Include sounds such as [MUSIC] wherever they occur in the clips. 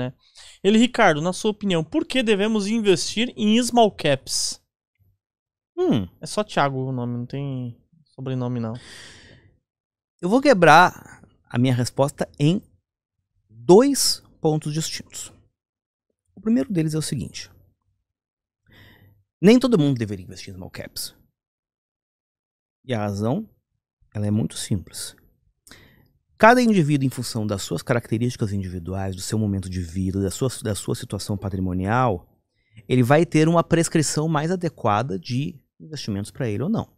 Né? Ele, Ricardo, na sua opinião, por que devemos investir em small caps? Hum, é só Thiago o nome, não tem sobrenome não. Eu vou quebrar a minha resposta em dois pontos distintos. O primeiro deles é o seguinte: nem todo mundo deveria investir em small caps. E a razão, ela é muito simples. Cada indivíduo, em função das suas características individuais, do seu momento de vida, da sua, da sua situação patrimonial, ele vai ter uma prescrição mais adequada de investimentos para ele ou não.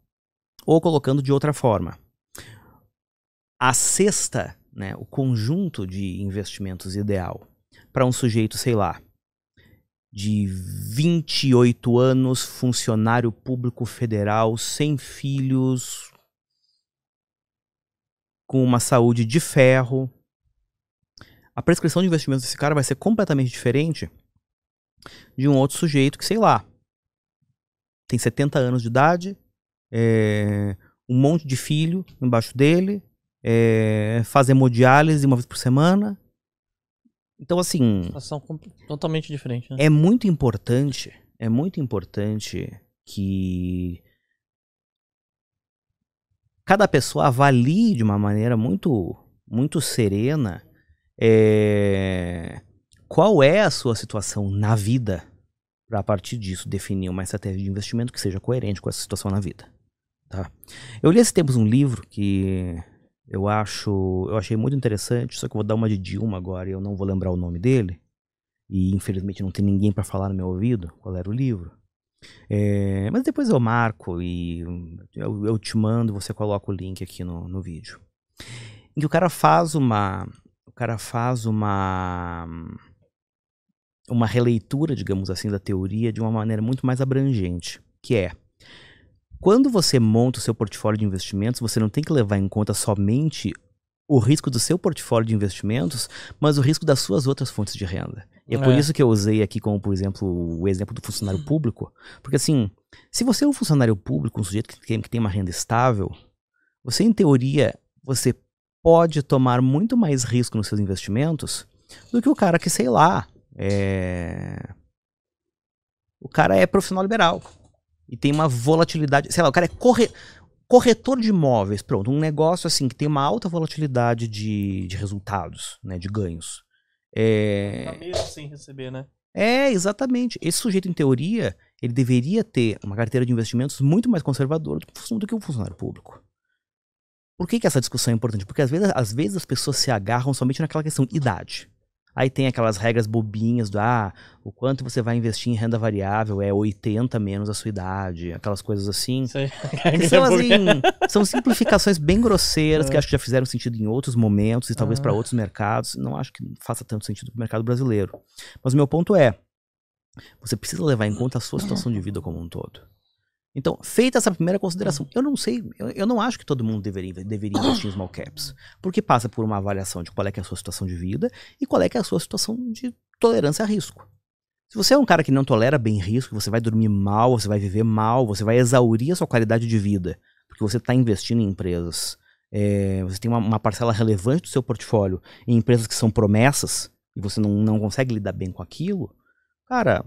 Ou colocando de outra forma, a cesta, né, o conjunto de investimentos ideal para um sujeito, sei lá, de 28 anos, funcionário público federal, sem filhos, com uma saúde de ferro. A prescrição de investimentos desse cara vai ser completamente diferente de um outro sujeito que, sei lá, tem 70 anos de idade, é, um monte de filho embaixo dele, é, faz hemodiálise uma vez por semana. Então, assim. Situação totalmente diferente. Né? É muito importante, é muito importante que cada pessoa avalie de uma maneira muito, muito serena é, qual é a sua situação na vida para a partir disso definir uma estratégia de investimento que seja coerente com essa situação na vida. Tá? Eu li esse tempos um livro que eu acho, eu achei muito interessante, só que eu vou dar uma de Dilma agora e eu não vou lembrar o nome dele. E infelizmente não tem ninguém para falar no meu ouvido qual era o livro. É, mas depois eu marco e eu, eu, te mando, você coloca o link aqui no, no vídeo. Em que o cara faz uma. O cara faz uma. Uma releitura, digamos assim, da teoria de uma maneira muito mais abrangente. Que é. Quando você monta o seu portfólio de investimentos, você não tem que levar em conta somente o risco do seu portfólio de investimentos, mas o risco das suas outras fontes de renda. E é, é por isso que eu usei aqui como, por exemplo, o exemplo do funcionário público. Porque assim, se você é um funcionário público, um sujeito que tem, que tem uma renda estável, você, em teoria, você pode tomar muito mais risco nos seus investimentos do que o cara que, sei lá, é... O cara é profissional liberal. E tem uma volatilidade. Sei lá, o cara é corre... Corretor de imóveis, pronto, um negócio assim que tem uma alta volatilidade de, de resultados, né, de ganhos. É... Tá mesmo sem receber, né? É, exatamente. Esse sujeito, em teoria, ele deveria ter uma carteira de investimentos muito mais conservadora do que um funcionário público. Por que, que essa discussão é importante? Porque às vezes, às vezes as pessoas se agarram somente naquela questão idade. Aí tem aquelas regras bobinhas do ah, o quanto você vai investir em renda variável é 80 menos a sua idade, aquelas coisas assim. Sei, [LAUGHS] são, é assim [LAUGHS] são simplificações bem grosseiras é. que acho que já fizeram sentido em outros momentos e talvez ah. para outros mercados. Não acho que faça tanto sentido para o mercado brasileiro. Mas o meu ponto é, você precisa levar em conta a sua situação de vida como um todo. Então, feita essa primeira consideração, hum. eu não sei, eu, eu não acho que todo mundo deveria, deveria investir em small caps, [COUGHS] porque passa por uma avaliação de qual é, é a sua situação de vida e qual é, é a sua situação de tolerância a risco. Se você é um cara que não tolera bem risco, você vai dormir mal, você vai viver mal, você vai exaurir a sua qualidade de vida, porque você está investindo em empresas, é, você tem uma, uma, parcela relevante do seu portfólio em empresas que são promessas e você não, não consegue lidar bem com aquilo, cara,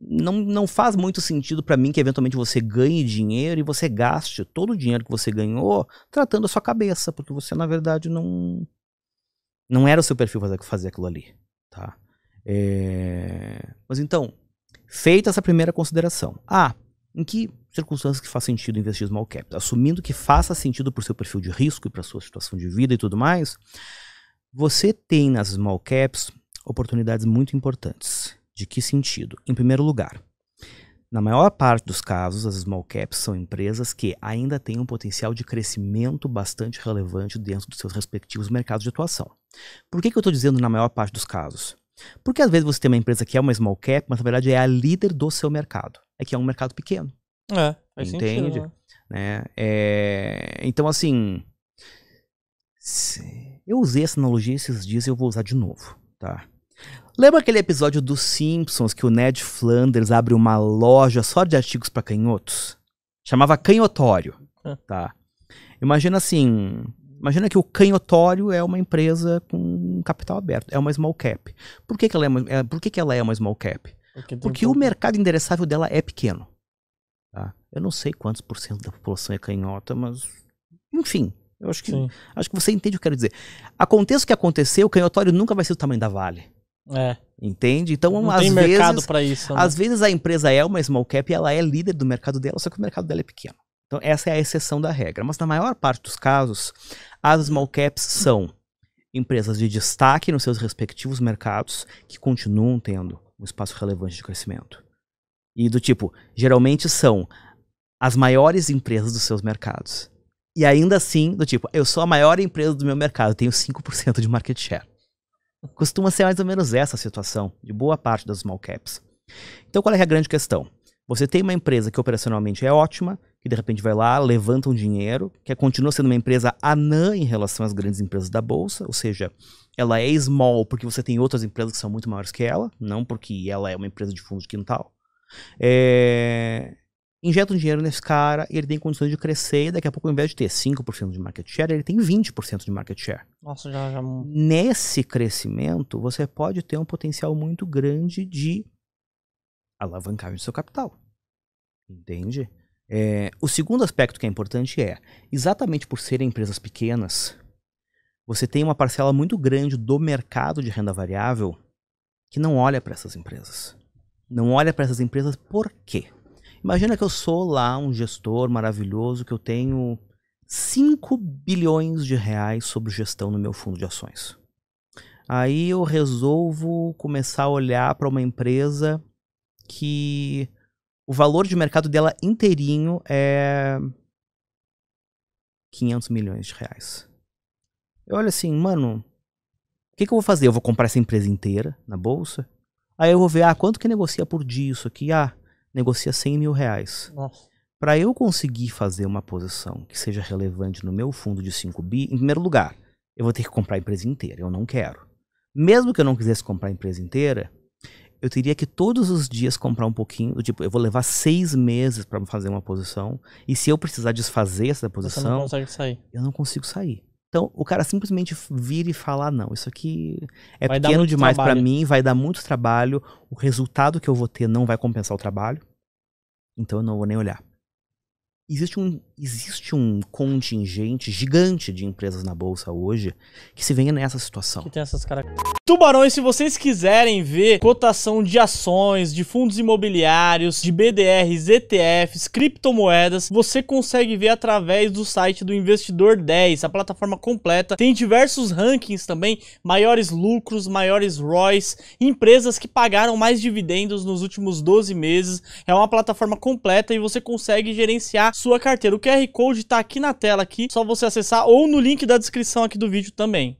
não, não faz muito sentido para mim que eventualmente você ganhe dinheiro e você gaste todo o dinheiro que você ganhou tratando a sua cabeça, porque você na verdade não não era o seu perfil fazer, fazer aquilo ali, tá? É... Mas então, feita essa primeira consideração, ah, em que circunstâncias que faz sentido investir small cap? Assumindo que faça sentido para o seu perfil de risco e para sua situação de vida e tudo mais, você tem nas small caps oportunidades muito importantes de que sentido? Em primeiro lugar, na maior parte dos casos, as small caps são empresas que ainda têm um potencial de crescimento bastante relevante dentro dos seus respectivos mercados de atuação. Por que, que eu estou dizendo na maior parte dos casos? Porque às vezes você tem uma empresa que é uma small cap, mas na verdade é a líder do seu mercado. É que é um mercado pequeno. É, faz Entende? Sentido, né? né? É, então, assim. Eu usei essa analogia esses dias e eu vou usar de novo, tá? Lembra aquele episódio dos Simpsons que o Ned Flanders abre uma loja só de artigos para canhotos? Chamava Canhotório, ah. tá? Imagina assim, imagina que o Canhotório é uma empresa com capital aberto, é uma small cap. Por que, que, ela, é uma, é, por que, que ela é uma small cap? É Porque, Porque o mercado endereçável dela é pequeno. Tá? Eu não sei quantos por cento da população é canhota, mas enfim, eu acho que acho que você entende o que eu quero dizer. Aconteça o que acontecer, o canhotório nunca vai ser do tamanho da Vale. É. Entende? Então, não às tem vezes, mercado para isso. Né? Às vezes a empresa é uma small cap e ela é líder do mercado dela, só que o mercado dela é pequeno. Então, essa é a exceção da regra. Mas na maior parte dos casos, as small caps são empresas de destaque nos seus respectivos mercados que continuam tendo um espaço relevante de crescimento. E do tipo, geralmente são as maiores empresas dos seus mercados. E ainda assim, do tipo, eu sou a maior empresa do meu mercado, tenho 5% de market share. Costuma ser mais ou menos essa a situação de boa parte das small caps. Então qual é, é a grande questão? Você tem uma empresa que operacionalmente é ótima, que de repente vai lá, levanta um dinheiro, que continua sendo uma empresa anã em relação às grandes empresas da bolsa, ou seja, ela é small porque você tem outras empresas que são muito maiores que ela, não porque ela é uma empresa de fundo de quintal. É injetam dinheiro nesse cara, ele tem condições de crescer, e daqui a pouco, ao invés de ter 5% de market share, ele tem 20% de market share. Nossa, já, já... Nesse crescimento, você pode ter um potencial muito grande de alavancagem do seu capital. Entende? É, o segundo aspecto que é importante é, exatamente por serem empresas pequenas, você tem uma parcela muito grande do mercado de renda variável que não olha para essas empresas. Não olha para essas empresas por quê? Imagina que eu sou lá um gestor maravilhoso, que eu tenho 5 bilhões de reais sobre gestão no meu fundo de ações. Aí eu resolvo começar a olhar para uma empresa que o valor de mercado dela inteirinho é 500 milhões de reais. Eu olho assim, mano, o que, que eu vou fazer? Eu vou comprar essa empresa inteira na bolsa? Aí eu vou ver, ah, quanto que negocia por dia isso aqui? Ah, negocia 100 mil reais. Para eu conseguir fazer uma posição que seja relevante no meu fundo de 5 bi, em primeiro lugar, eu vou ter que comprar a empresa inteira. Eu não quero. Mesmo que eu não quisesse comprar a empresa inteira, eu teria que todos os dias comprar um pouquinho. Tipo, eu vou levar seis meses para fazer uma posição. E se eu precisar desfazer essa posição. Você não consegue sair. Eu não consigo sair. Então, o cara simplesmente vir e falar: ah, não, isso aqui é vai pequeno demais para mim, vai dar muito trabalho, o resultado que eu vou ter não vai compensar o trabalho, então eu não vou nem olhar. Existe um, existe um contingente gigante de empresas na bolsa hoje que se venha nessa situação. Que tem essas características. Tubarões, se vocês quiserem ver cotação de ações, de fundos imobiliários, de BDRs, ETFs, criptomoedas, você consegue ver através do site do Investidor 10, a plataforma completa. Tem diversos rankings também, maiores lucros, maiores ROIs, empresas que pagaram mais dividendos nos últimos 12 meses. É uma plataforma completa e você consegue gerenciar sua carteira. O QR Code está aqui na tela aqui, só você acessar ou no link da descrição aqui do vídeo também.